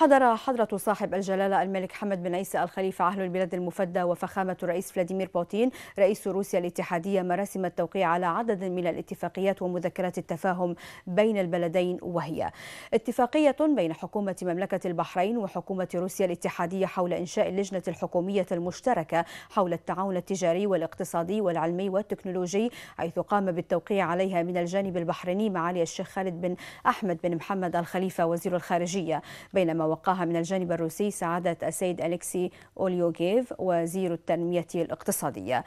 حضر حضرة صاحب الجلالة الملك حمد بن عيسى الخليفة أهل البلاد المفدى وفخامة الرئيس فلاديمير بوتين رئيس روسيا الاتحادية مراسم التوقيع على عدد من الاتفاقيات ومذكرات التفاهم بين البلدين وهي اتفاقية بين حكومة مملكة البحرين وحكومة روسيا الاتحادية حول إنشاء اللجنة الحكومية المشتركة حول التعاون التجاري والاقتصادي والعلمي والتكنولوجي حيث قام بالتوقيع عليها من الجانب البحريني معالي الشيخ خالد بن أحمد بن محمد الخليفة وزير الخارجية بينما وقعها من الجانب الروسي سعادة السيد أليكسي أوليوغيف وزير التنمية الاقتصادية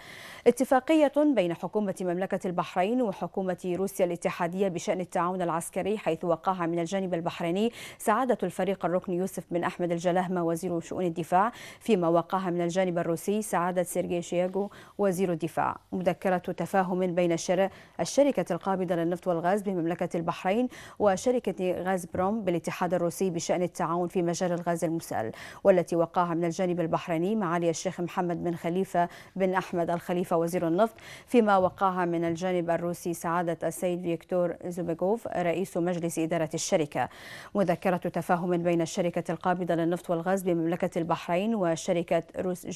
اتفاقية بين حكومة مملكة البحرين وحكومة روسيا الاتحادية بشأن التعاون العسكري حيث وقعها من الجانب البحريني سعادة الفريق الركن يوسف بن أحمد الجلاهمة وزير شؤون الدفاع فيما وقعها من الجانب الروسي سعادة سيرجي شياغو وزير الدفاع مذكرة تفاهم بين الشركة القابضة للنفط والغاز بمملكة البحرين وشركة غاز بروم بالاتحاد الروسي بشأن التعاون في مجال الغاز المسال والتي وقعها من الجانب البحريني معالي الشيخ محمد بن خليفة بن أحمد الخليفة وزير النفط فيما وقعها من الجانب الروسي سعادة السيد فيكتور زوبيغوف رئيس مجلس إدارة الشركة مذكرة تفاهم بين الشركة القابضة للنفط والغاز بمملكة البحرين وشركة روس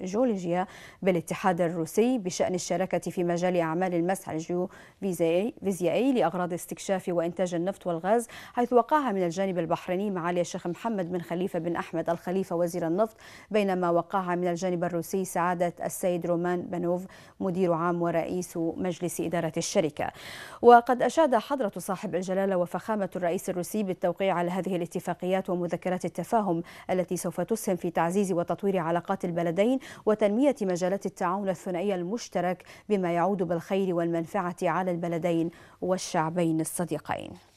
جيولوجيا بالاتحاد الروسي بشأن الشراكة في مجال أعمال المسح الجيوفيزيائي لأغراض استكشاف وإنتاج النفط والغاز حيث وقعها من الجانب البحريني معالي الشيخ محمد بن خليفة بن أحمد الخليفة وزير النفط بينما وقع من الجانب الروسي سعادة السيد رومان بانوف مدير عام ورئيس مجلس إدارة الشركة وقد أشاد حضرة صاحب الجلالة وفخامة الرئيس الروسي بالتوقيع على هذه الاتفاقيات ومذكرات التفاهم التي سوف تسهم في تعزيز وتطوير علاقات البلدين وتنمية مجالات التعاون الثنائي المشترك بما يعود بالخير والمنفعة على البلدين والشعبين الصديقين